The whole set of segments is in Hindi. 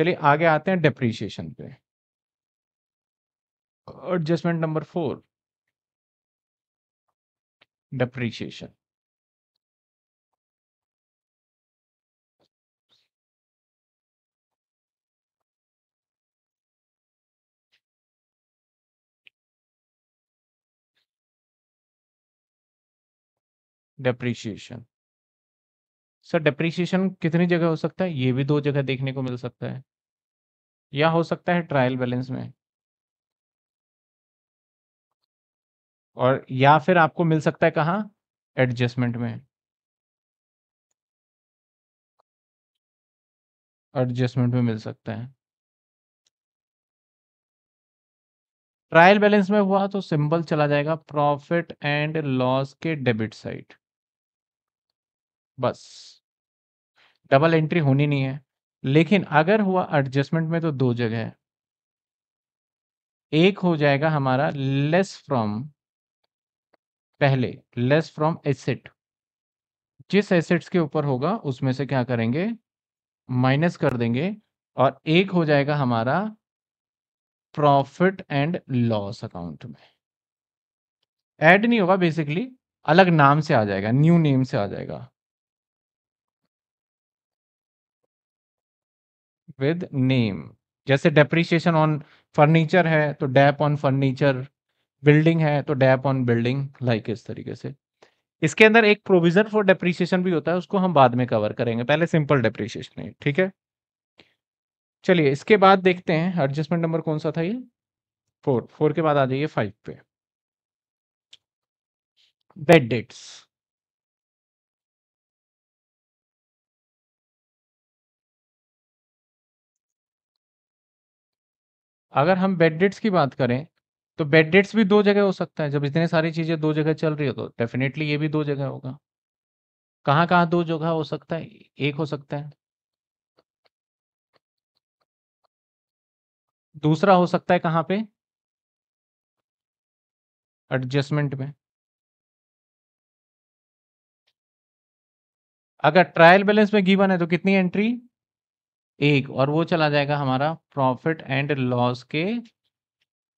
चलिए आगे आते हैं डेप्रीशिएशन पे adjustment number four depreciation depreciation sir depreciation कितनी जगह हो सकता है ये भी दो जगह देखने को मिल सकता है या हो सकता है ट्रायल बैलेंस में और या फिर आपको मिल सकता है कहा एडजस्टमेंट में एडजस्टमेंट में मिल सकता है ट्रायल बैलेंस में हुआ तो सिंबल चला जाएगा प्रॉफिट एंड लॉस के डेबिट साइड बस डबल एंट्री होनी नहीं है लेकिन अगर हुआ एडजस्टमेंट में तो दो जगह है एक हो जाएगा हमारा लेस फ्रॉम पहले लेस फ्रॉम एसेट जिस एसेट्स के ऊपर होगा उसमें से क्या करेंगे माइनस कर देंगे और एक हो जाएगा हमारा प्रॉफिट एंड लॉस अकाउंट में ऐड नहीं होगा बेसिकली अलग नाम से आ जाएगा न्यू नेम से आ जाएगा विद नेम जैसे डेप्रिसिएशन ऑन फर्नीचर है तो डैप ऑन फर्नीचर बिल्डिंग है तो डैप ऑन बिल्डिंग लाइक इस तरीके से इसके अंदर एक प्रोविजन फॉर डेप्रिसिएशन भी होता है उसको हम बाद में कवर करेंगे पहले सिंपल डेप्रिसिएशन है ठीक है चलिए इसके बाद देखते हैं एडजस्टमेंट नंबर कौन सा था ये फोर फोर के बाद आ जाइए फाइव पे बेड डेट्स अगर हम बेड डेट्स की बात करें तो बेड डेट्स भी दो जगह हो सकता है जब इतनी सारी चीजें दो जगह चल रही हो तो डेफिनेटली ये भी दो जगह होगा कहाँ कहाँ दो जगह हो सकता है एक हो सकता है दूसरा हो सकता है कहाँ पे एडजस्टमेंट में अगर ट्रायल बैलेंस में गिवन है तो कितनी एंट्री एक और वो चला जाएगा हमारा प्रॉफिट एंड लॉस के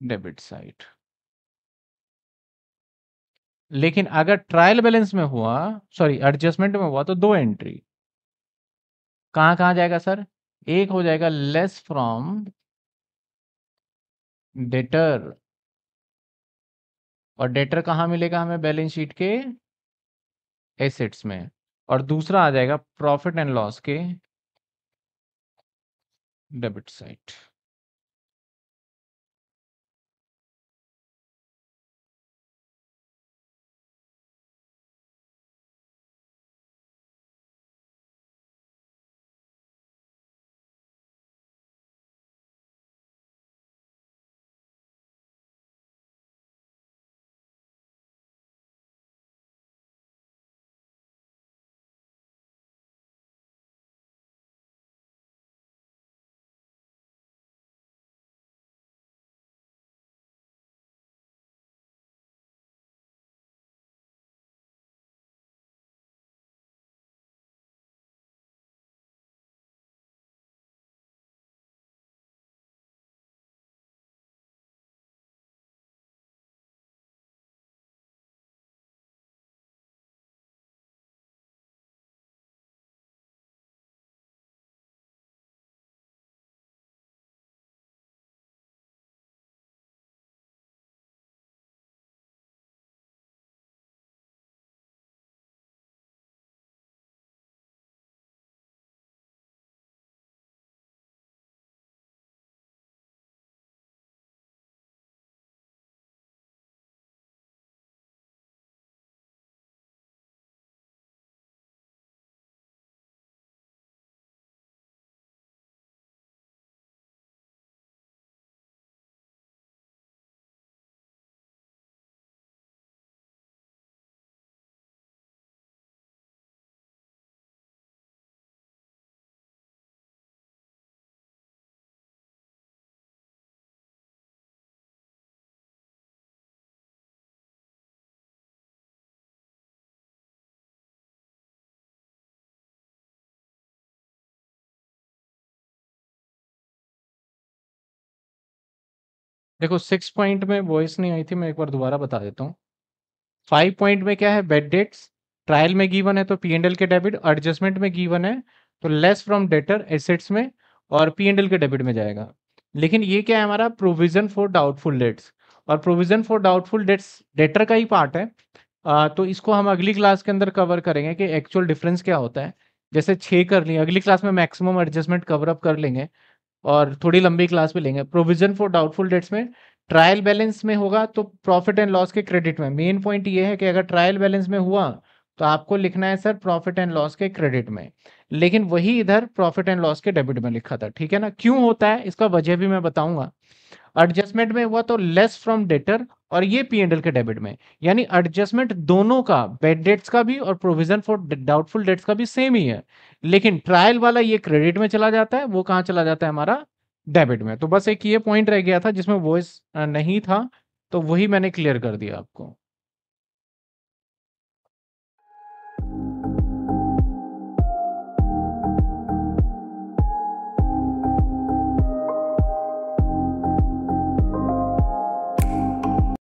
डेबिट साइड लेकिन अगर ट्रायल बैलेंस में हुआ सॉरी एडजस्टमेंट में हुआ तो दो एंट्री कहां कहां जाएगा सर एक हो जाएगा लेस फ्रॉम डेटर और डेटर कहां मिलेगा हमें बैलेंस शीट के एसेट्स में और दूसरा आ जाएगा प्रॉफिट एंड लॉस के debit side देखो सिक्स पॉइंट में वॉइस नहीं आई थी मैं एक बार दोबारा बता देता हूँ फाइव पॉइंट में क्या है बेड डेट्स ट्रायल में गिवन है तो पी एंड एल के डेबिट एडजस्टमेंट में गिवन है तो लेस फ्रॉम डेटर एसेट्स में और पी एंड एल के डेबिट में जाएगा लेकिन ये क्या है हमारा प्रोविजन फॉर डाउटफुल डेट्स और provision for doubtful debts debtor का ही पार्ट है आ, तो इसको हम अगली क्लास के अंदर कवर करेंगे कि एक्चुअल डिफरेंस क्या होता है जैसे छः कर लिए अगली क्लास में मैक्सिमम एडजस्टमेंट कवर अप कर लेंगे और थोड़ी लंबी क्लास में लेंगे प्रोविजन फॉर डाउटफुल डेट्स में ट्रायल बैलेंस में होगा तो प्रॉफिट एंड लॉस के क्रेडिट में मेन पॉइंट ये है कि अगर ट्रायल बैलेंस में हुआ तो आपको लिखना है सर प्रॉफिट एंड लॉस के क्रेडिट में लेकिन वही इधर प्रॉफिट एंड लॉस के डेबिट में लिखा था ठीक है ना क्यों होता है इसका वजह भी मैं बताऊंगा एडजस्टमेंट में हुआ तो लेस फ्रॉम डेटर और ये पी एंड एल के डेबिट में यानी एडजस्टमेंट दोनों का बेड डेट्स का भी और प्रोविजन फॉर डाउटफुल डेट्स का भी सेम ही है लेकिन ट्रायल वाला ये क्रेडिट में चला जाता है वो कहाँ चला जाता है हमारा डेबिट में तो बस एक ये पॉइंट रह गया था जिसमें वॉइस नहीं था तो वही मैंने क्लियर कर दिया आपको